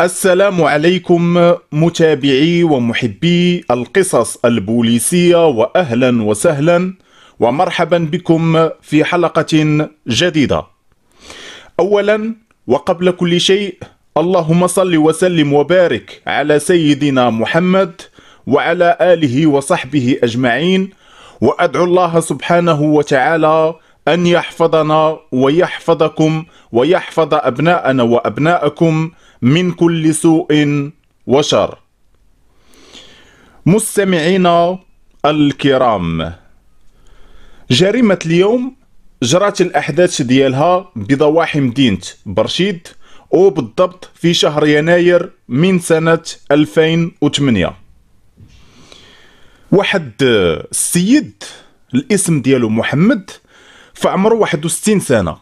السلام عليكم متابعي ومحبي القصص البوليسية وأهلا وسهلا ومرحبا بكم في حلقة جديدة أولا وقبل كل شيء اللهم صل وسلم وبارك على سيدنا محمد وعلى آله وصحبه أجمعين وأدعو الله سبحانه وتعالى أن يحفظنا ويحفظكم ويحفظ أبناءنا وأبناءكم من كل سوء وشر مستمعينا الكرام جريمة اليوم جرات الأحداث ديالها بضواحي مدينة برشيد وبالضبط في شهر يناير من سنة 2008 واحد السيد الاسم ديالو محمد فعمره 61 سنة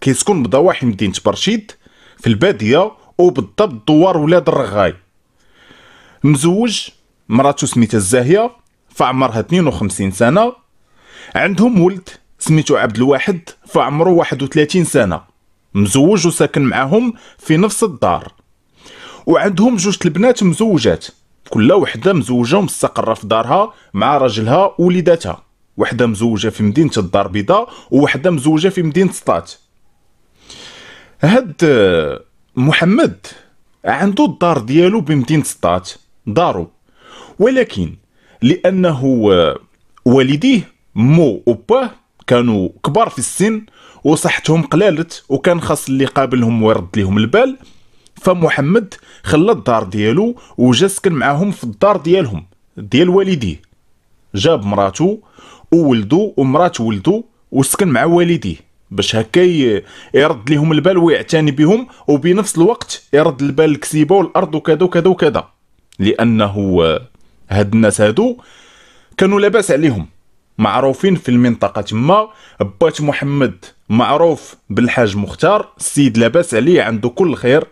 كيسكن بضواحي مدينة برشيد في البادية وبالضبط دوار ولاد الرغاي مزوج مراتو سميتها الزاهية فعمرها 52 سنة عندهم ولد سميتو عبد الواحد فعمره 31 سنة مزوج وساكن معاهم في نفس الدار وعندهم جوج البنات مزوجات كل وحدة مزوجة ومستقرة في دارها مع راجلها وليداتها وحدة مزوجة في مدينة الدار البيضاء ووحدة مزوجة في مدينة سطات هاد محمد عنده الدار ديالو بمدينه سطات دارو ولكن لانه آه، والديه مو وباه كانوا كبار في السن وصحتهم قلالت وكان خاص اللي قابلهم ويرد لهم البال فمحمد خلى الدار ديالو وجا سكن معاهم في الدار ديالهم ديال والديه جاب مراتو وولدو ومرات ولدو وسكن مع والديه باش هكا يرد لهم البال ويعتني بهم وبنفس الوقت يرد البال الكسيبه والارض وكذا وكذا وكذا لانه هاد الناس هادو كانوا لاباس عليهم معروفين في المنطقه تما بات محمد معروف بالحاج مختار السيد لاباس عليه عنده كل خير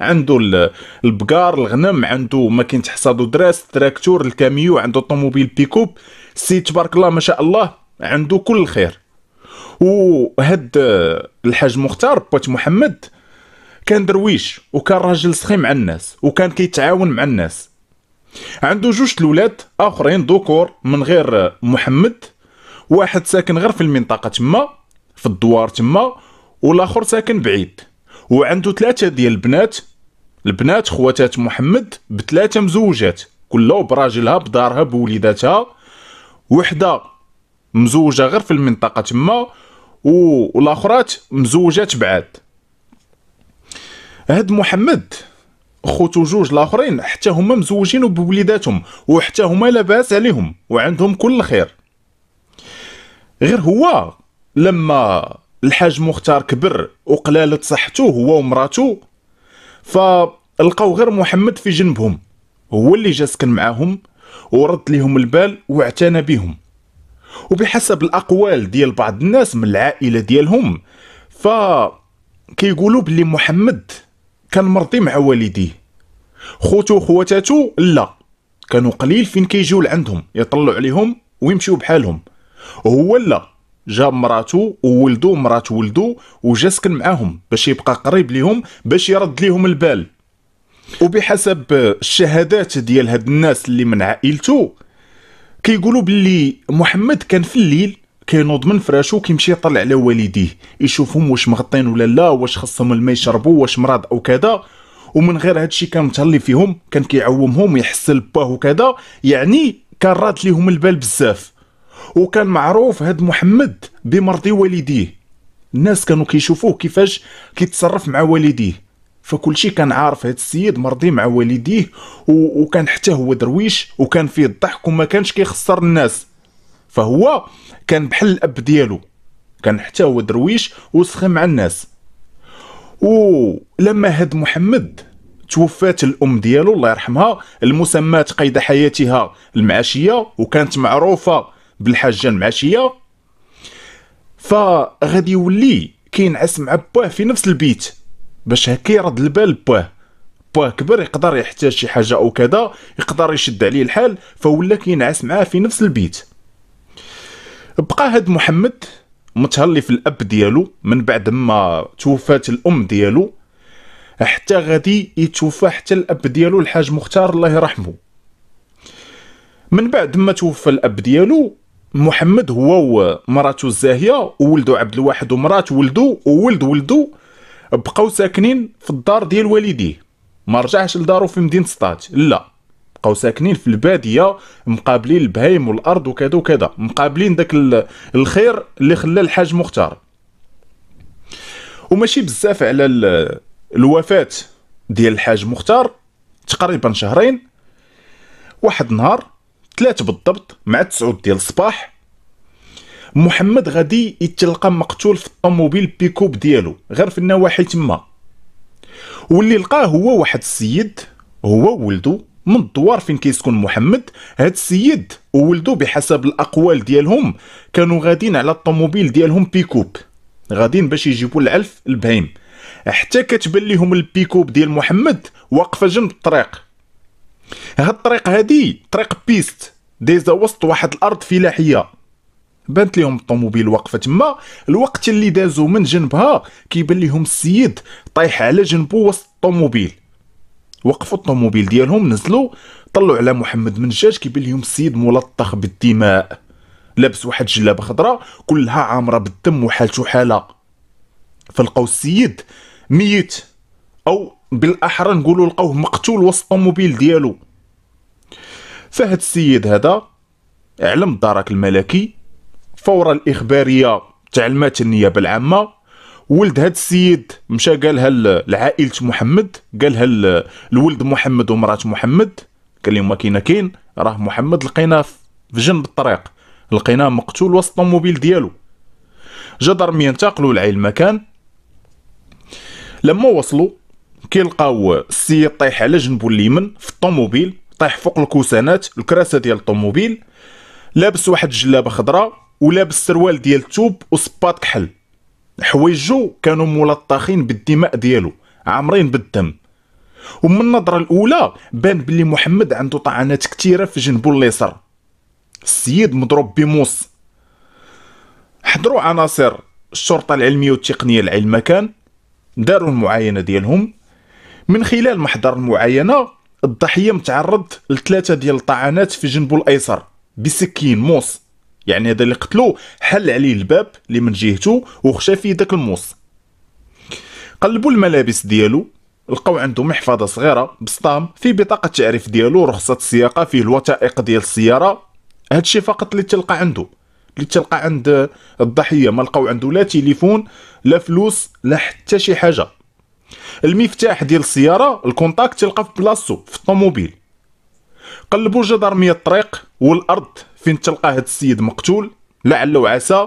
عنده البقار الغنم عنده ما كينتحصدوا دراس تراكتور الكاميو عنده الطوموبيل بيكوب السيد تبارك الله ما شاء الله عنده كل خير وهاد الحاج مختار بوت محمد كان درويش وكان راجل سخي مع الناس وكان كيتعاون مع الناس عنده جوج الولاد اخرين ذكور من غير محمد واحد ساكن غير في المنطقه تما في الدوار تما والاخر ساكن بعيد وعنده ثلاثه ديال البنات البنات خواتات محمد بثلاثه مزوجات كلها براجلها بدارها بوليداتها وحده مزوجه غير في المنطقه تما والاخرات مزوجات بعاد هاد محمد خوتو جوج الاخرين حتى هما مزوجين بوليداتهم وحتى هما لاباس عليهم وعندهم كل خير غير هو لما الحاج مختار كبر وقلالت صحته هو ومراته فلقاو غير محمد في جنبهم هو اللي جا سكن معاهم ورد لهم البال واعتنى بهم وبحسب الاقوال ديال بعض الناس من العائله ديالهم ف كيقولوا بلي محمد كان مرضي مع والديه خوتو وخواتاتو لا كانوا قليل فين كيجيو لعندهم يطلعوا عليهم ويمشيو بحالهم هو لا جا مراتو وولدو مرات ولدو وجا سكن معاهم باش يبقى قريب ليهم باش يرد ليهم البال وبحسب الشهادات ديال هاد الناس اللي من عائلته كيقولوا باللي محمد كان في الليل كينوض من فراشو كيمشي يطلع على والديه يشوفهم واش مغطين ولا لا واش خصهم الماء يشربوا واش مرض او كذا ومن غير هادشي كان متهلي فيهم كان كيعومهم يحسل باه وكذا يعني كان رات ليهم البال بزاف وكان معروف هاد محمد بمرضي والديه الناس كانوا كيشوفوه كيفاش كيتصرف مع والديه فكلشي كان عارف هاد السيد مرضي مع والديه و... وكان حتى هو درويش وكان فيه الضحك وما كانش كيخسر الناس فهو كان بحال الاب ديالو كان حتى هو درويش وسخي مع الناس و لما هاد محمد توفات الام ديالو الله يرحمها المسمات قيد حياتها المعاشيه وكانت معروفه بالحاجه المعاشيه فغادي يولي كينعس مع باه في نفس البيت باش هكا يرد البال باه باه كبر يقدر يحتاج شي حاجه او كذا يقدر يشد عليه الحال فولا كينعس معاه في نفس البيت بقى هاد محمد متهلي في الاب ديالو من بعد ما توفات الام ديالو حتى غادي يتوفى حتى الاب ديالو الحاج مختار الله يرحمه من بعد ما توفى الاب ديالو محمد هو ومراته الزاهيه وولدو عبد الواحد ومرات ولدو وولد ولدو بقاو ساكنين في الدار ديال والديه ما رجعش لدارو في مدينه سطات لا بقاو ساكنين في الباديه مقابلين البهايم والارض وكذا وكذا مقابلين داك الخير اللي خلى الحاج مختار وماشي بزاف على الوفاه ديال الحاج مختار تقريبا شهرين واحد النهار ثلاثة بالضبط مع تسعود ديال الصباح محمد غادي يتلقى مقتول في الطوموبيل بيكوب ديالو غير في النواحي تما واللي لقاه هو واحد السيد هو ولدو من الدوار فين كيسكن محمد هاد السيد وولدو بحسب الاقوال ديالهم كانوا غادين على الطوموبيل ديالهم بيكوب غادين باش يجيبوا العلف البهيم حتى كتبان ليهم البيكوب ديال محمد واقفه جنب الطريق هاد الطريق هادي طريق بيست دايزه وسط واحد الارض فلاحيه بانت لهم الطوموبيل واقفه تما الوقت اللي دازوا من جنبها كيبان لهم السيد طايح على جنبه وسط الطوموبيل وقفوا الطوموبيل ديالهم نزلوا طلعوا على محمد جاج كيبان لهم السيد ملطخ بالدماء لابس واحد جلابه خضراء كلها عامره بالدم وحالته حاله فلقاو السيد ميت او بالاحرى نقولوا لقاوه مقتول وسط الطوموبيل ديالو فهاد السيد هذا علم الدرك الملكي الفوره الاخباريه تاع المات النيابه العامه ولد هاد السيد مشى قالها لعائله محمد قالها لولد محمد ومرات محمد قال لهم كاين كاين راه محمد لقيناه في جنب الطريق لقيناه مقتول وسط الطوموبيل ديالو جا درميا انتقلوا لعي المكان لما وصلوا كيلقاو السيد طايح على جنبه اليمن في الطوموبيل طايح فوق الكوسانات الكراسه ديال الطوموبيل لابس واحد الجلابه خضراء ولابس سروال ديال الثوب وصباط كحل حوايجو كانوا ملطخين بالدماء ديالو عامرين بالدم ومن النظرة الأولى بان بلي محمد عنده طعنات كثيرة في جنبو اليسر السيد مضروب بموس حضروا عناصر الشرطة العلمية والتقنية لعين المكان داروا المعاينة ديالهم من خلال محضر المعاينة الضحية متعرض لثلاثة ديال الطعنات في جنبو الأيسر بسكين موس يعني هذا اللي قتلو حل عليه الباب اللي من جهته وخشى فيه داك الموس قلبوا الملابس ديالو لقاو عنده محفظه صغيره بسطام في بطاقه التعريف ديالو رخصه السياقه فيه الوثائق ديال السياره هادشي فقط اللي تلقى عنده اللي تلقى عند الضحيه ما لقاو عنده لا تليفون لا فلوس لا حتى شي حاجه المفتاح ديال السياره الكونتاكت تلقى في بلاصتو في الطوموبيل قلبوا جدرمية الطريق والأرض فين تلقى هذا السيد مقتول لعل وعسى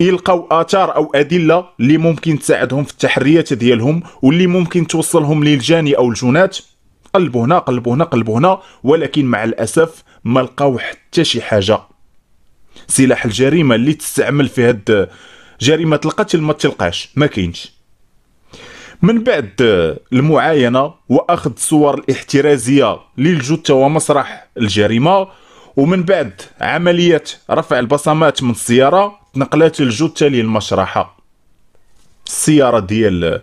يلقاو اثار او ادله اللي ممكن تساعدهم في التحريات ديالهم واللي ممكن توصلهم للجاني او الجنات قلبوا هنا قلبوا هنا قلبوا هنا ولكن مع الاسف ما لقاو حتى شي حاجه سلاح الجريمه اللي تستعمل في هاد جريمه القتل ما تلقاش ما كاينش من بعد المعاينه واخذ الصور الاحترازيه للجثه ومسرح الجريمه ومن بعد عمليه رفع البصمات من السياره تنقلات الجثه للمشرحه السياره ديال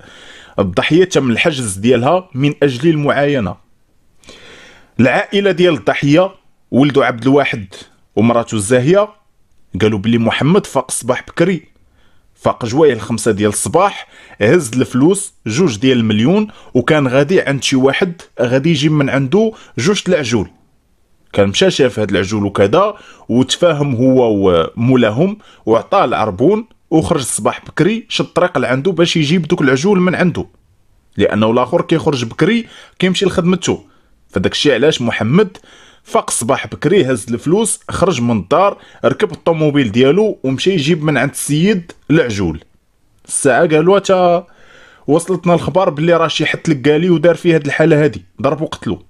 الضحيه تم الحجز ديالها من اجل المعاينه العائله ديال الضحيه ولدو عبد الواحد ومراته الزاهيه قالوا بلي محمد فاق الصباح بكري فاق جوايع الخمسة ديال الصباح هز الفلوس جوج ديال المليون وكان غادي عند شي واحد غادي يجيب من عنده جوج العجول كان مشى شاف هاد العجول وكذا وتفاهم هو ومولاهم وعطاه العربون وخرج الصباح بكري شد الطريق لعندو باش يجيب دوك العجول من عنده لانه الاخر كيخرج بكري كيمشي لخدمته فداكشي علاش محمد فاق الصباح بكري هز الفلوس خرج من الدار ركب الطوموبيل ديالو ومشى يجيب من عند السيد العجول الساعه قالوا تا وصلتنا الخبر بلي راه شي حد لقالي ودار في هاد الحاله هادي ضرب وقتلو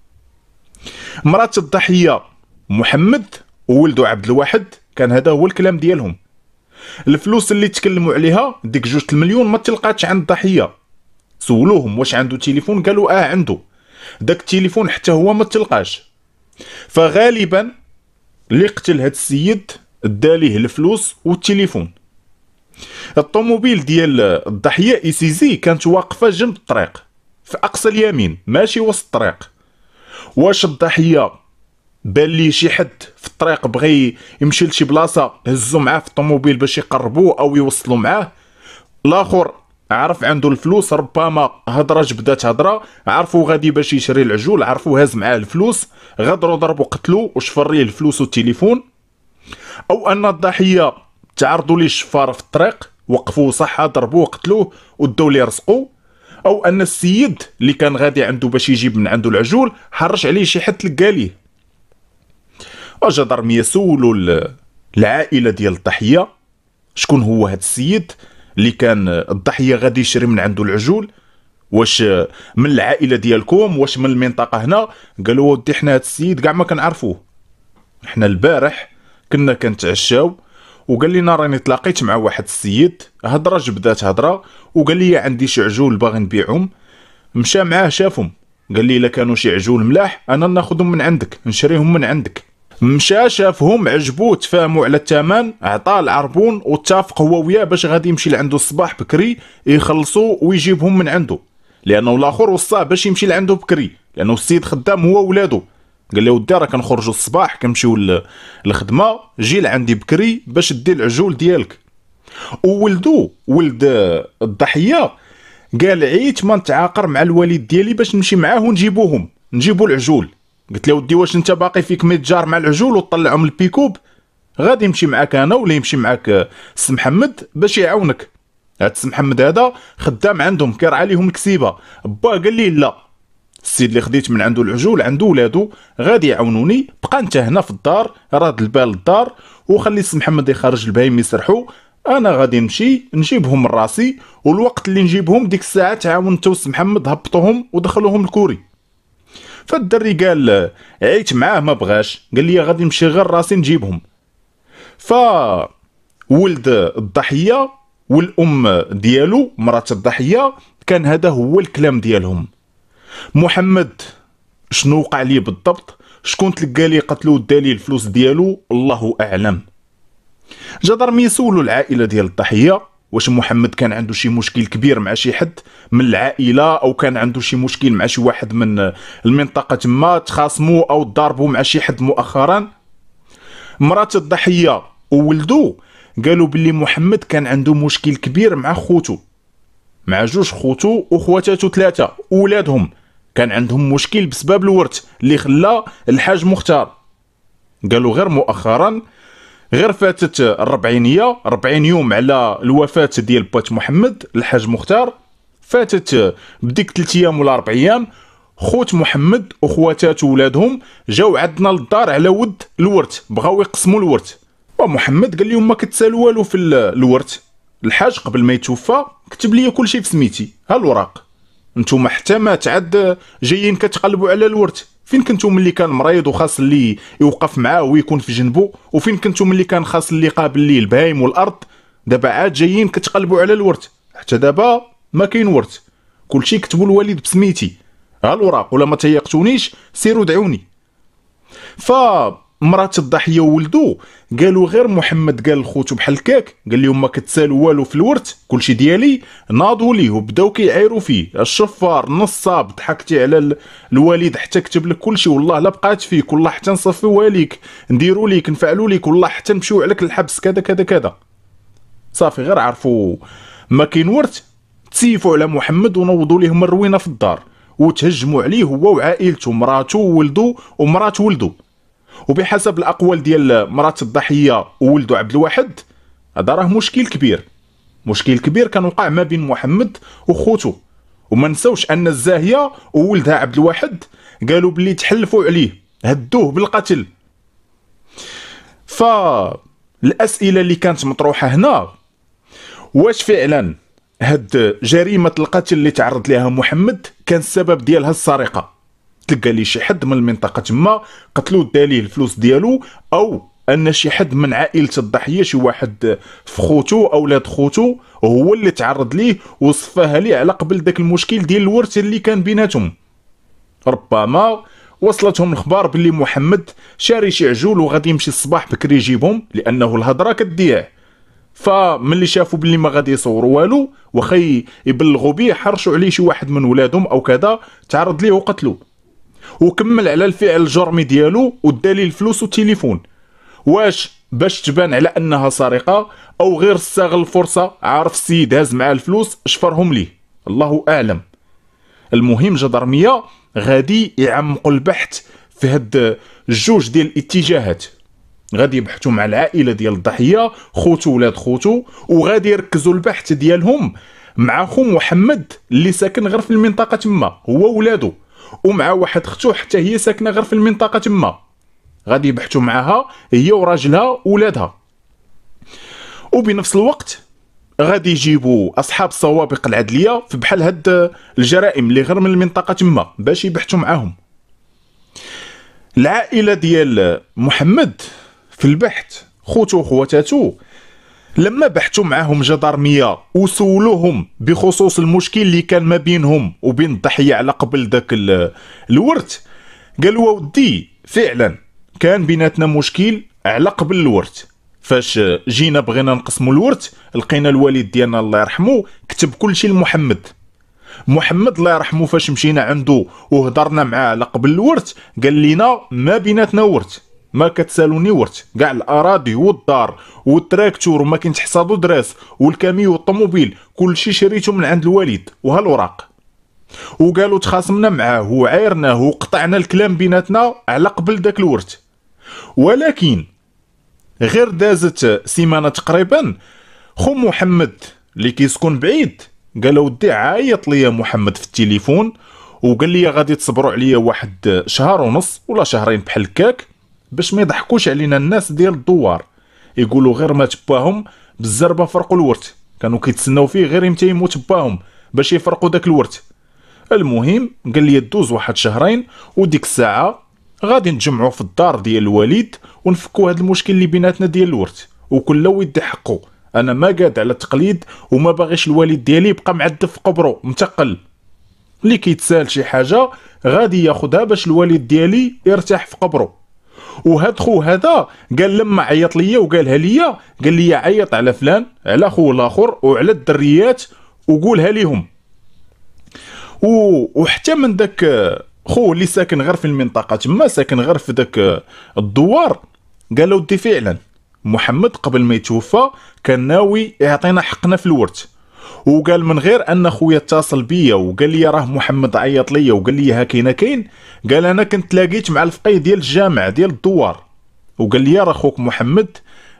مرات الضحيه محمد وولدو عبد الواحد كان هذا هو الكلام ديالهم الفلوس اللي تكلموا عليها ديك جوج المليون ما تلقاتش عند الضحيه سولوهم واش عنده تليفون قالوا اه عنده داك التليفون حتى هو ما تلقاش فغالبا اللي قتل هذا السيد ليه الفلوس والتليفون الطوموبيل ديال الضحيه ايسيزي كانت واقفه جنب الطريق في اقصى اليمين ماشي وسط الطريق واش الضحيه بان ليه شي حد في الطريق بغى يمشي لشي بلاصه هزو معاه في الطوموبيل باش يقربوه او يوصلوا معاه الاخر عرف عنده الفلوس ربما هضره جبدات هضره عرفو غادي باش يشري العجول عرفو هاز معاه الفلوس غدرو ضربو قتلو وشفر ليه الفلوس والتليفون او ان الضحيه تعرضوا ليه الشفاره في الطريق وقفوا صحه ضربوه قتلوه ودوا ليه رزقو او ان السيد اللي كان غادي عنده باش يجيب من عنده العجول حرش عليه شي حد لقى ليه اجا درميه سولو العائله ديال الضحيه شكون هو هاد السيد اللي كان الضحيه غادي يشري من عنده العجول واش من العائله ديالكم واش من المنطقه هنا قالوا ودي حنا هذا السيد كاع ما كنعرفوه حنا البارح كنا كنتعشاو وقال لنا راني تلاقيت مع واحد السيد هضره جبدات هضره وقال لي عندي شي عجول باغي نبيعهم مشى معاه شافهم قال لي الا كانوا شي عجول ملاح انا ناخذهم من عندك نشريهم من عندك مشى شافهم عجبو تفاهموا على الثمن عطاه العربون واتفق هو وياه باش غادي يمشي لعندو الصباح بكري يخلصوا ويجيبهم من عنده لانه الاخر وصاه باش يمشي لعندو بكري لانه السيد خدام هو ولادو قال له ودي راه كنخرجوا الصباح كنمشيو للخدمه جي لعندي بكري باش دي العجول ديالك وولدو ولد الضحيه قال عيت ما نتعاقر مع الوالد ديالي باش نمشي معاه ونجيبوهم نجيبو العجول قلت له ودي واش انت باقي فيك متجار جار مع العجول وتطلعهم البيكوب غادي يمشي معاك انا ولا يمشي معاك السي محمد باش يعاونك هاد السي محمد هذا خدام عندهم كيرعى ليهم الكسيبه با قال لي لا السيد اللي خديت من عنده العجول عنده ولادو غادي يعاونوني بقى انت هنا في الدار راد البال الدار وخلي السي محمد يخرج البهيم يسرحوا انا غادي نمشي نجيبهم من راسي والوقت اللي نجيبهم ديك الساعه تعاون انت محمد هبطوهم ودخلوهم الكوري فالدري قال عيت معاه ما بغاش قال لي غادي نمشي غير راسي نجيبهم ف ولد الضحيه والام ديالو مرات الضحيه كان هذا هو الكلام ديالهم محمد شنو وقع ليه بالضبط شكون تلقى ليه قتلو ودا ليه الفلوس ديالو الله اعلم جا ميسولو العائله ديال الضحيه واش محمد كان عنده شي مشكل كبير مع شي حد من العائله او كان عنده شي مشكل مع شي واحد من المنطقه تما تخاصموا او ضاربوا مع شي حد مؤخرا مرات الضحيه وولدو قالوا بلي محمد كان عنده مشكل كبير مع خوتو مع جوج خوتو وخواتاتو ثلاثه اولادهم كان عندهم مشكل بسبب الورث اللي خلى الحاج مختار قالوا غير مؤخرا غير فاتت الربعينيه 40 يوم على الوفاه ديال بات محمد الحاج مختار فاتت بديك 3 ايام ولا 4 ايام خوت محمد وخواتاتو ولادهم جاو عندنا للدار على ود الورث بغاو يقسموا الورث ومحمد قال لهم ما كتسالوا والو في الورث الحاج قبل ما يتوفى كتب لي كلشي في سميتي ها انتم نتوما حتى ما تعد جايين كتقلبوا على الورث فين كنتو ملي كان مريض وخاص اللي يوقف معاه ويكون في جنبه وفين كنتو ملي كان خاص اللي قابل ليه البهايم والارض دابا عاد جايين كتقلبوا على الورث حتى دابا ما كاين ورث كلشي كتبوا الوالد بسميتي ها الوراق ولا ما تيقتونيش سيروا دعوني ف مرات الضحيه وولدو قالوا غير محمد قال لخوتو بحال كاك قال لهم ما كتسالوا والو في الورث كلشي ديالي ناضوا ليه وبداو كيعايروا فيه الشفار نصاب ضحكتي على الوالد حتى كتب لك كلشي والله لا بقات فيك والله حتى نصفي واليك نديروا ليك نفعلوا ليك والله حتى نمشيو عليك الحبس كذا كذا كذا صافي غير عرفوا ما كاين ورث تسيفوا على محمد ونوضوا ليهم الروينه في الدار وتهجموا عليه هو وعائلته مراته وولدو ومرات ولدو. وبحسب الاقوال ديال مرات الضحيه وولدو عبد الواحد هذا راه مشكل كبير مشكل كبير كان وقع ما بين محمد وخوتو وما نساوش ان الزاهيه وولدها عبد الواحد قالوا بلي تحلفوا عليه هدوه بالقتل ف الاسئله اللي كانت مطروحه هنا واش فعلا هاد جريمه القتل اللي تعرض لها محمد كان السبب ديالها السرقه تلقى ليه شي حد من المنطقه تما قتلو دا ليه الفلوس ديالو او ان شي حد من عائله الضحيه شي واحد في خوتو اولاد خوتو هو اللي تعرض ليه وصفها ليه على قبل داك المشكل ديال الورث اللي كان بيناتهم ربما وصلتهم الخبر باللي محمد شاري شي عجول وغادي يمشي الصباح بكري يجيبهم لانه الهضره كدياه فملي شافوا باللي ما غادي يصوروا والو وخي يبلغوا بيه حرشوا عليه شي واحد من ولادهم او كذا تعرض ليه وقتلوه وكمل على الفعل الجرمي ديالو والدليل الفلوس والتليفون واش باش تبان على انها سرقه او غير استغل الفرصه عارف السيد هاز معاه الفلوس شفرهم ليه الله اعلم المهم جدرميه غادي يعمق البحث في هاد الجوج ديال الاتجاهات غادي يبحثوا مع العائله ديال الضحيه خوتو ولاد خوتو وغادي يركزوا البحث ديالهم مع خو محمد اللي ساكن غير في المنطقه تما هو ولادو ومع واحد اختو حتى هي ساكنه غير في المنطقه تما غادي يبحثوا معاها هي وراجلها ولادها وبنفس الوقت غادي يجيبوا اصحاب السوابق العدليه في بحال هاد الجرائم اللي غير من المنطقه تما باش يبحثوا معاهم العائله ديال محمد في البحث خوتو وخواتاتو لما بحثوا معاهم جدارميه وسولوهم بخصوص المشكل اللي كان ما بينهم وبين الضحيه على قبل ذاك الورث قالوا ودي فعلا كان بيناتنا مشكل على قبل الورث فاش جينا بغينا نقسموا الورث لقينا الوالد ديالنا الله يرحمه كتب كل شيء لمحمد محمد الله يرحمه فاش مشينا عنده وهضرنا معاه على قبل الورث قال لنا ما بيناتنا ورث ما كتسالوني ورث كاع الاراضي والدار والتراكتور وما كنت حصادو دراس والكاميو والطوموبيل كلشي شريته من عند الوالد وهالوراق وقالوا تخاصمنا معاه وعايرناه وقطعنا الكلام بيناتنا على قبل داك الورث ولكن غير دازت سيمانه تقريبا خو محمد اللي كيسكن بعيد قال ودي عيط ليا محمد في التليفون وقال لي غادي تصبروا عليا واحد شهر ونص ولا شهرين بحال هكاك باش ما يضحكوش علينا الناس ديال الدوار يقولوا غير ما تباهم بالزربه فرقوا الورت كانوا كيتسناو فيه غير يمتى يموت باهم باش يفرقوا داك الورت المهم قال لي دوز واحد شهرين وديك الساعه غادي نتجمعوا في الدار ديال الوالد ونفكوا هذا المشكل اللي بيناتنا ديال الورت وكل ويدي حقه انا ما قاد على التقليد وما باغيش الوالد ديالي يبقى معذب في قبره متقل اللي كيتسال شي حاجه غادي ياخدها باش الوالد ديالي يرتاح في قبره وهاد خو هذا قال لما عيط ليا وقالها ليا قال لي عيط على فلان على خو الاخر وعلى الدريات وقولها ليهم وحتى من داك خو اللي ساكن غير في المنطقه تما ساكن غير في داك الدوار قال ودي فعلا محمد قبل ما يتوفى كان ناوي يعطينا حقنا في الورث وقال من غير ان خويا اتصل بيا وقال لي راه محمد عيط ليا وقال لي ها كاين كاين قال انا كنت تلاقيت مع الفقيه ديال الجامع ديال الدوار وقال لي راه خوك محمد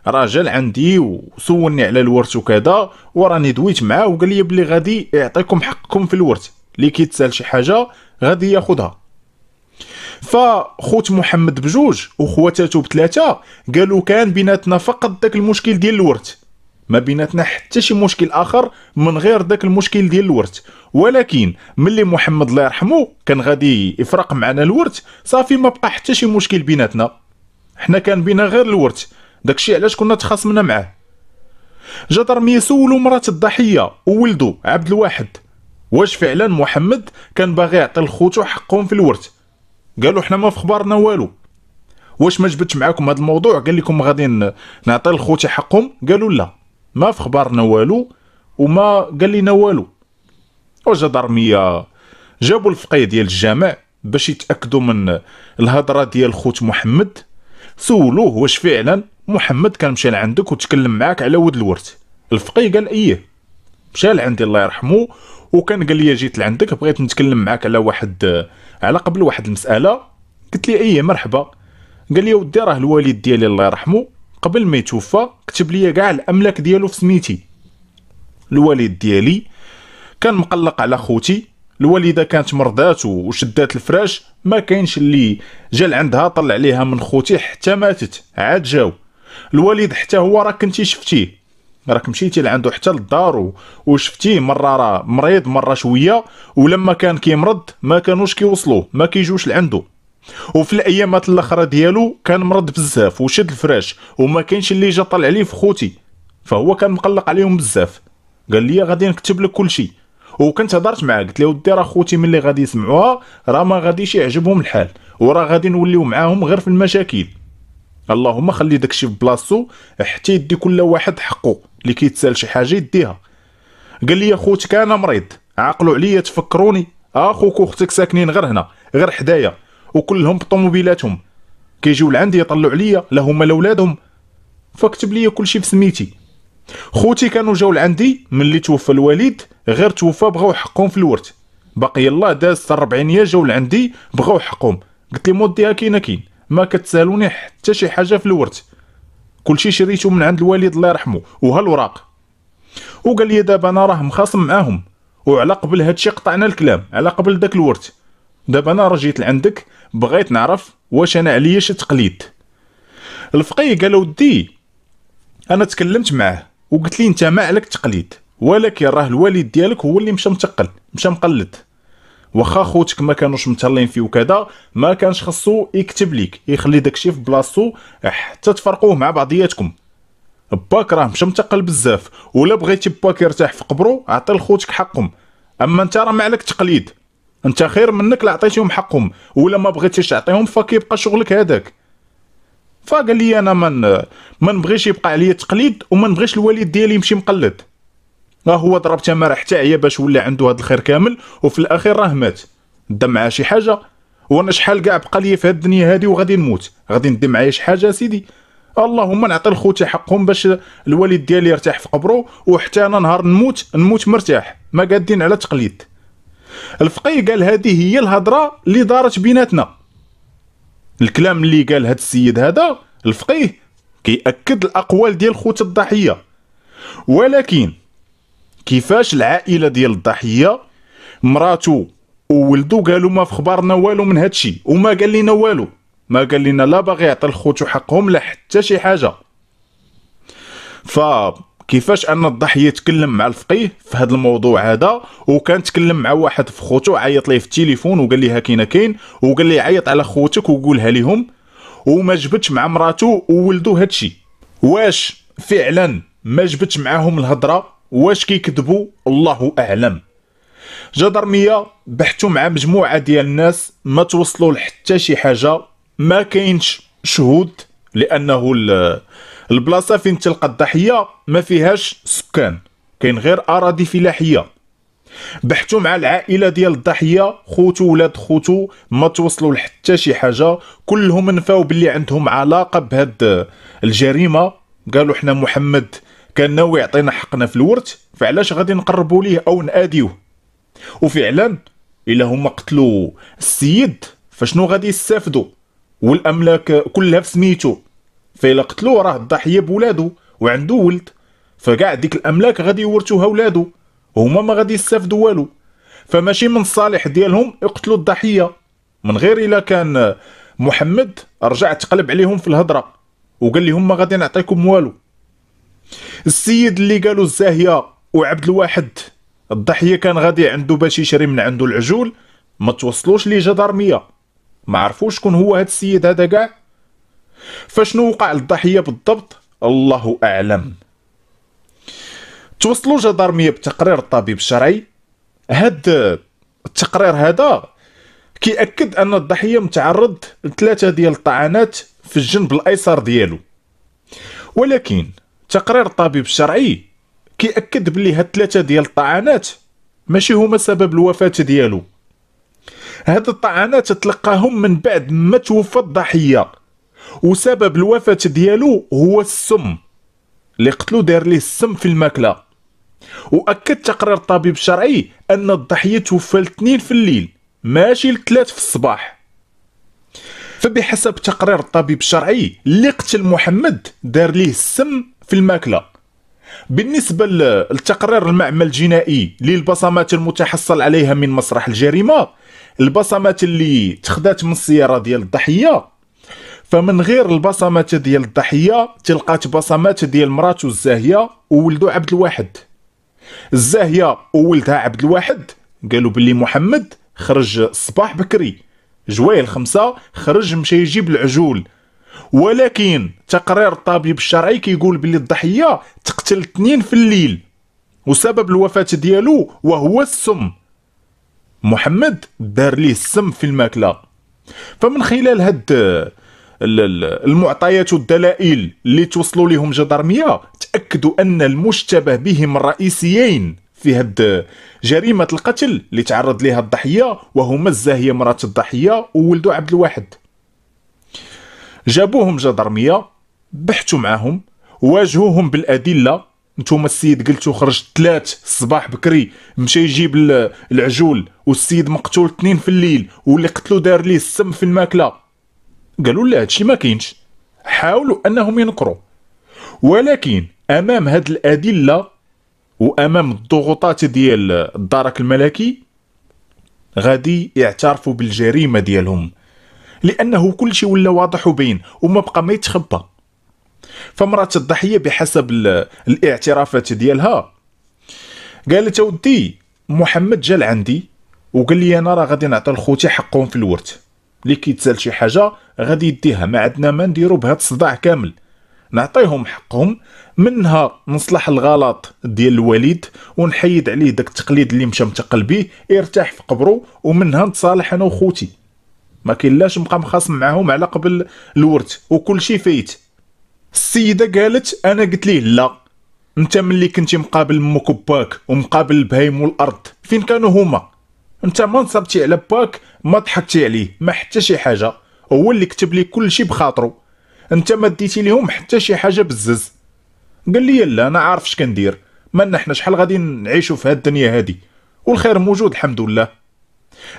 راجل عندي وسولني على الورث وكذا وراني دويت معاه وقال لي بلي غادي يعطيكم حقكم في الورث اللي كيتسال شي حاجه غادي ياخذها فخوت محمد بجوج وخواتاتو بثلاثه قالوا كان بيناتنا فقط داك المشكل ديال الورث ما بيناتنا حتى شي مشكل اخر من غير داك المشكل ديال الورث ولكن ملي محمد الله يرحمه كان غادي يفرق معنا الورث صافي ما بقى حتى شي مشكل بيناتنا حنا كان بينا غير الورث داكشي علاش كنا تخاصمنا معاه جدر مي سولو مرات الضحيه وولدو عبد الواحد واش فعلا محمد كان باغي يعطي لخوتو حقهم في الورث قالوا حنا ما في خبارنا والو واش ما جبتش معاكم هذا الموضوع قال لكم غادي نعطي لخوتي حقهم قالوا لا ما في خبرنا والو وما قال لنا والو وجدرميه جابوا الفقيه ديال الجامع باش يتاكدوا من الهضره ديال خوت محمد سولوه واش فعلا محمد كان مشى لعندك وتكلم معاك على ود الورث الفقيه قال ايه مشى لعندي الله يرحمه وكان قال لي جيت لعندك بغيت نتكلم معاك على واحد على قبل واحد المساله قلت لي ايه مرحبا قال لي ودي راه الوالد ديالي الله يرحمه قبل ما يتوفى كتب ليا كاع الاملاك ديالو في سميتي الوالد ديالي كان مقلق على خوتي الوالده كانت مرضات وشدات الفراش ما كاينش اللي جا عندها طلع ليها من خوتي حتى ماتت عاد جاو الوالد حتى هو راك كنتي شفتيه راك مشيتي لعندو حتى للدار وشفتيه مره راه مريض مره شويه ولما كان كيمرض ما كانوش كيوصلوه ما كيجوش لعندو وفي الايامات الاخرى ديالو كان مرض بزاف وشد الفراش وما كانش اللي جا طلع عليه في خوتي فهو كان مقلق عليهم بزاف قال لي غادي نكتب لك كل شيء وكنت هضرت معاه قلت له ودي راه خوتي ملي غادي يسمعوها راه ما غاديش يعجبهم الحال وراه غادي نوليو معاهم غير في المشاكل اللهم خلي داكشي في بلاصتو حتى يدي كل واحد حقه اللي كيتسال شي حاجه يديها قال لي خوتك انا مريض عقلوا عليا تفكروني اخوك واختك ساكنين غير هنا غير حدايا وكلهم بطوموبيلاتهم كيجيو لعندي يطلعوا عليا لا هما لا ولادهم فكتب لي كلشي بسميتي خوتي كانوا جاو لعندي ملي توفى الوالد غير توفى بغاو حقهم في الورث باقي الله داز 40 الربعينيه جاو لعندي بغاو حقهم قلت لي موديها كاين كاين ما كتسالوني حتى شي حاجه في الورث كلشي شريته من عند الوالد الله يرحمه وها الوراق وقال لي دابا انا راه مخاصم معاهم وعلى قبل هادشي قطعنا الكلام على قبل داك الورث دابا انا رجيت لعندك بغيت نعرف واش انا عليا شي تقليد الفقيه قال ودي انا تكلمت معاه وقلت لي انت ما عليك تقليد ولكن راه الوالد ديالك هو اللي مشى متقل مشى مقلد واخا خوتك ما كانوش متهلين فيه وكذا ما كانش خصو يكتب ليك يخلي داكشي في بلاصتو حتى تفرقوه مع بعضياتكم باك راه مشى متقل بزاف ولا بغيتي باك يرتاح في قبرو عطي لخوتك حقهم اما انت راه ما عليك تقليد انت خير منك لا عطيتيهم حقهم ولا ما بغيتيش تعطيهم فكيبقى شغلك هذاك فقال لي انا من ما نبغيش يبقى عليا تقليد وما نبغيش الوالد ديالي يمشي مقلد ها هو ضرب تمارة حتى عيا باش ولا عنده هذا الخير كامل وفي الاخير راه مات دم معاه شي حاجه وانا شحال كاع بقى لي في هذه الدنيا هادي وغادي نموت غادي ندي معايا شي حاجه سيدي اللهم نعطي لخوتي حقهم باش الوالد ديالي يرتاح في قبره وحتى انا نهار نموت نموت مرتاح ما قادين على تقليد الفقيه قال هذه هي الهضره اللي دارت بيناتنا الكلام اللي قال هذا السيد هذا الفقيه كيأكد الاقوال ديال خوت الضحيه ولكن كيفاش العائله ديال الضحيه مراتو وولدو قالوا ما في خبرنا والو من هادشي وما قال لنا والو ما قال لنا لا باغي يعطي الخوت حقهم لا حتى شي حاجه ف كيفاش ان الضحيه تكلم مع الفقيه في هذا الموضوع هذا وكان تكلم مع واحد في خوتو عيط ليه في التليفون وقال ليه كاينه كاين وقال ليه عيط على خوتك وقولها ليهم وما جبتش مع مراته وولدو هادشي واش فعلا ما جبتش معاهم الهضره واش كيكذبوا الله اعلم جدرميه بحثوا مع مجموعه ديال الناس ما توصلوا لحتى شي حاجه ما كاينش شهود لانه البلاصه فين تلقى الضحيه ما فيهاش سكان كاين غير اراضي فلاحيه بحثوا مع العائله ديال الضحيه خوتو ولاد خوتو ما توصلوا لحتى شي حاجه كلهم نفاو باللي عندهم علاقه بهاد الجريمه قالوا حنا محمد كان ناوي يعطينا حقنا في الورث فعلاش غادي نقربوا ليه او ناديوه وفعلا الا هما قتلوا السيد فشنو غادي يستافدوا والاملاك كلها بسميتو فإلا قتلوه راه الضحية بولادو وعندو ولد فكاع ديك الأملاك غادي يورثوها ولادو وهما ما غادي يستافدو والو فماشي من الصالح ديالهم يقتلوا الضحية من غير إلا كان محمد رجع تقلب عليهم في الهضرة وقال لهم ما غادي نعطيكم والو السيد اللي قالوا الزاهية وعبد الواحد الضحية كان غادي عنده باش يشري من عنده العجول ما توصلوش ليه جدارمية ما عرفوش شكون هو هاد السيد هذا كاع فشنو وقع للضحيه بالضبط الله اعلم توصلوا جدارميه بتقرير الطبيب الشرعي هاد التقرير هذا كيأكد ان الضحيه متعرض لثلاثه ديال الطعنات في الجنب الايسر ديالو ولكن تقرير الطبيب الشرعي كيأكد بلي هاد ثلاثة ديال الطعنات ماشي هما سبب الوفاه ديالو هاد الطعنات تلقاهم من بعد ما توفى الضحيه وسبب الوفاه ديالو هو السم اللي قتلو دار ليه السم في الماكله واكد تقرير الطبيب الشرعي ان الضحيه توفى الاثنين في الليل ماشي الثلاث في الصباح فبحسب تقرير الطبيب الشرعي اللي قتل محمد دار ليه السم في الماكله بالنسبه لتقرير المعمل الجنائي للبصمات المتحصل عليها من مسرح الجريمه البصمات اللي تخدات من السياره ديال الضحيه فمن غير البصمات ديال الضحيه تلقات بصمات ديال مراته الزاهيه وولدو عبد الواحد الزاهيه وولدها عبد الواحد قالوا بلي محمد خرج الصباح بكري جويل الخمسة خرج مشى يجيب العجول ولكن تقرير الطبيب الشرعي كيقول بلي الضحية تقتل اثنين في الليل وسبب الوفاة ديالو وهو السم محمد دار ليه السم في الماكلة فمن خلال هاد المعطيات والدلائل اللي توصلوا لهم جدرميه تاكدوا ان المشتبه بهم الرئيسيين في هاد جريمه القتل اللي تعرض لها الضحيه وهما الزاهيه مرات الضحيه وولدو عبد الواحد جابوهم جدرميه بحثوا معاهم واجهوهم بالادله نتوما السيد قلتو خرج ثلاث الصباح بكري مشى يجيب العجول والسيد مقتول اثنين في الليل واللي قتلو دار ليه السم في الماكله قالوا لا هادشي ما كاينش حاولوا انهم ينكروا ولكن امام هاد الادله وامام الضغوطات ديال الدرك الملكي غادي يعترفوا بالجريمه ديالهم لانه كل شيء ولا واضح وبين وما بقى ما يتخبى فمرات الضحيه بحسب الاعترافات ديالها قالت اودي محمد جا عندي وقال لي انا راه غادي نعطي لخوتي حقهم في الورث اللي كيتسال شي حاجه غادي يديها ما عندنا ما نديرو بهاد الصداع كامل نعطيهم حقهم منها نصلح الغلط ديال الوالد ونحيد عليه داك التقليد اللي مشى متقل بيه يرتاح في قبره ومنها نتصالح انا وخوتي ما كاينلاش مقام مخاصم معاهم على قبل الورث وكل شيء فايت السيده قالت انا قلت ليه لا انت ملي كنتي مقابل امك وباك ومقابل البهايم والارض فين كانوا هما انت ما نصبتي على باك ما ضحكتي عليه ما حتى شي حاجه هو اللي كتب لي كل شيء بخاطرو انت ما ديتي ليهم حتى شي حاجه بزز قال لي لا انا عارف اش كندير ما حنا شحال غادي نعيشوا في هاد الدنيا هادي والخير موجود الحمد لله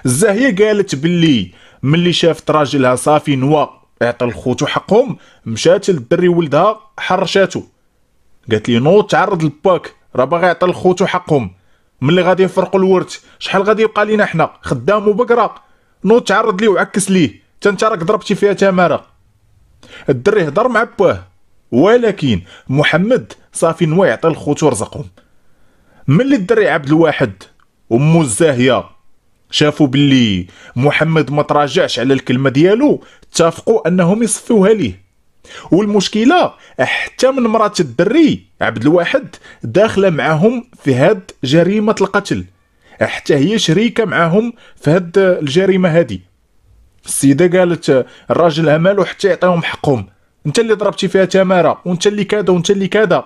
الزاهيه قالت باللي ملي شافت راجلها صافي نوا اعطى الخوت حقهم مشات للدري ولدها حرشاتو قالت لي نو تعرض لباك راه باغي يعطي الخوت حقهم ملي غادي نفرقوا الورث شحال غادي يبقى لينا حنا خدام وبقره نوض تعرض ليه وعكس ليه حتى انت راك ضربتي فيها تماره الدري هضر مع باه ولكن محمد صافي نوا يعطي الخوتو رزقهم ملي الدري عبد الواحد ومو الزاهيه شافوا باللي محمد ما تراجعش على الكلمه ديالو اتفقوا انهم يصفيوها ليه والمشكله حتى من مرات الدري عبد الواحد داخله معاهم في هاد جريمه القتل حتى هي شريكه معاهم في هاد الجريمه هادي السيده قالت الراجل مالو حتى يعطيهم حقهم انت اللي ضربتي فيها تماره وانت اللي كذا وانت اللي كذا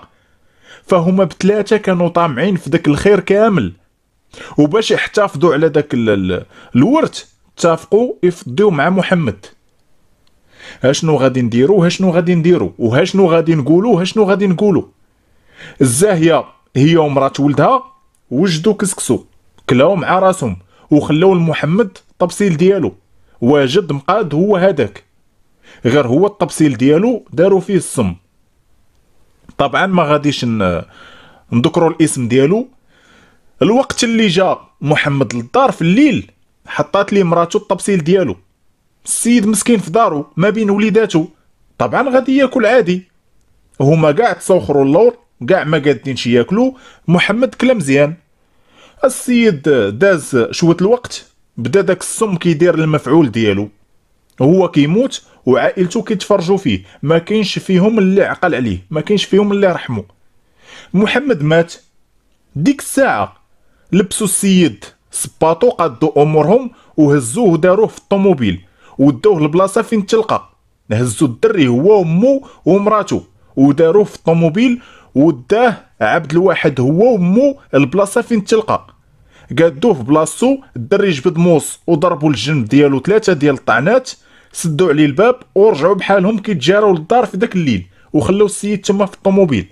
فهما بثلاثه كانوا طامعين في داك الخير كامل وباش يحتفظوا على داك الورث اتفقوا يفضيو مع محمد اشنو غادي نديرو اشنو غادي نديرو وهاشنو غادي نقولو اشنو غادي نقولو الزاهيه هي ومرات ولدها وجدوا كسكسو كلاو مع راسهم وخلاو لمحمد طبسيل ديالو واجد مقاد هو هذاك غير هو الطبسيل ديالو داروا فيه السم طبعا ما غاديش نذكروا الاسم ديالو الوقت اللي جا محمد للدار في الليل حطات لي مراتو الطبسيل ديالو السيد مسكين في دارو ما بين وليداتو طبعا غادي ياكل عادي هما كاع تسوخرو اللور كاع ما قادينش ياكلوا محمد كلا مزيان السيد داز شويه الوقت بدا داك السم كيدير المفعول ديالو هو كيموت وعائلته كيتفرجوا فيه ما كاينش فيهم اللي عقل عليه ما كاينش فيهم اللي رحمو محمد مات ديك الساعه لبسوا السيد سباطو قادو امورهم وهزوه داروه في الطوموبيل وداوه لبلاصه فين تلقى هزو الدري هو ومو ومراتو وداروه في الطوموبيل وداه عبد الواحد هو ومو البلاصه فين تلقى قادوه في بلاصتو الدري جبد موس وضربوا الجنب ديالو ثلاثه ديال الطعنات سدوا عليه الباب ورجعوا بحالهم كيتجاراو للدار في داك الليل وخلاو السيد تما في الطوموبيل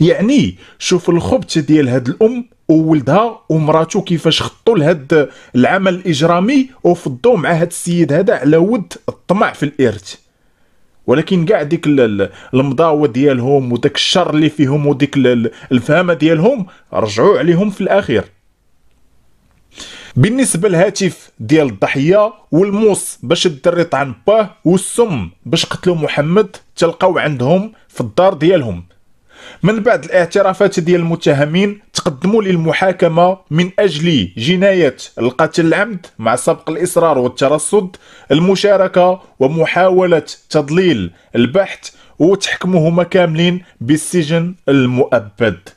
يعني شوف الخبث ديال هاد الام وولدها ومراته كيفاش خطوا لهاد العمل الاجرامي وفضوا مع هاد السيد هذا على ود الطمع في الارث ولكن كاع ديك المضاوه ديالهم وداك الشر اللي فيهم وديك الفهامه ديالهم رجعوا عليهم في الاخير بالنسبه للهاتف ديال الضحيه والموس باش الدري طعن باه والسم باش قتلوا محمد تلقاو عندهم في الدار ديالهم من بعد الاعترافات ديال المتهمين تقدموا للمحاكمة من أجل جناية القتل العمد مع سبق الإصرار والترصد المشاركة ومحاولة تضليل البحث وتحكمهما كاملين بالسجن المؤبد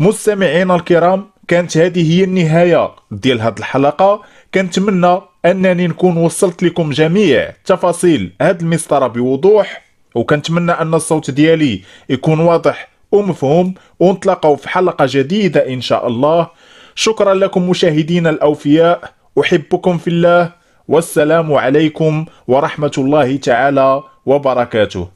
مستمعينا الكرام كانت هذه هي النهاية ديال هذه الحلقة كنتمنى أنني نكون وصلت لكم جميع تفاصيل هذا المسطرة بوضوح وكنتمنى ان الصوت ديالي يكون واضح ومفهوم ونتلاقاو في حلقه جديده ان شاء الله شكرا لكم مشاهدينا الاوفياء احبكم في الله والسلام عليكم ورحمه الله تعالى وبركاته